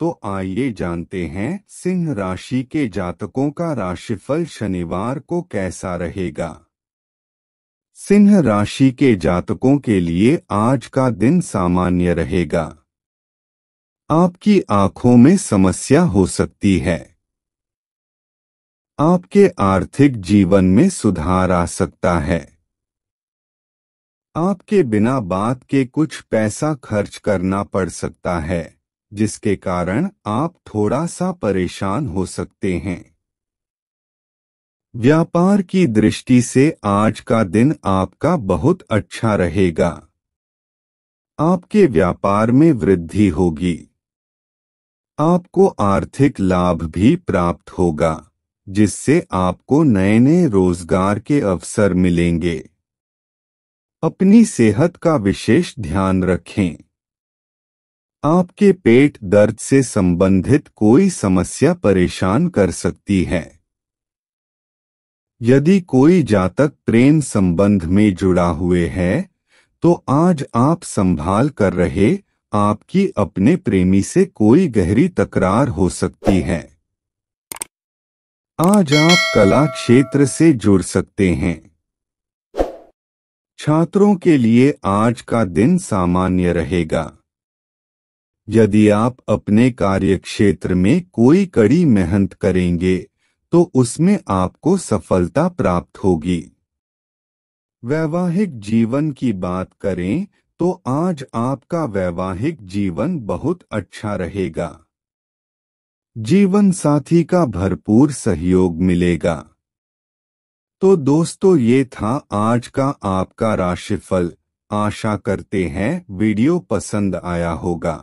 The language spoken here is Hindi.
तो आइए जानते हैं सिंह राशि के जातकों का राशिफल शनिवार को कैसा रहेगा सिंह राशि के जातकों के लिए आज का दिन सामान्य रहेगा आपकी आंखों में समस्या हो सकती है आपके आर्थिक जीवन में सुधार आ सकता है आपके बिना बात के कुछ पैसा खर्च करना पड़ सकता है जिसके कारण आप थोड़ा सा परेशान हो सकते हैं व्यापार की दृष्टि से आज का दिन आपका बहुत अच्छा रहेगा आपके व्यापार में वृद्धि होगी आपको आर्थिक लाभ भी प्राप्त होगा जिससे आपको नए नए रोजगार के अवसर मिलेंगे अपनी सेहत का विशेष ध्यान रखें आपके पेट दर्द से संबंधित कोई समस्या परेशान कर सकती है यदि कोई जातक प्रेम संबंध में जुड़ा हुए है तो आज आप संभाल कर रहे आपकी अपने प्रेमी से कोई गहरी तकरार हो सकती है आज आप कला क्षेत्र से जुड़ सकते हैं छात्रों के लिए आज का दिन सामान्य रहेगा यदि आप अपने कार्य क्षेत्र में कोई कड़ी मेहनत करेंगे तो उसमें आपको सफलता प्राप्त होगी वैवाहिक जीवन की बात करें तो आज आपका वैवाहिक जीवन बहुत अच्छा रहेगा जीवन साथी का भरपूर सहयोग मिलेगा तो दोस्तों ये था आज का आपका राशिफल आशा करते हैं वीडियो पसंद आया होगा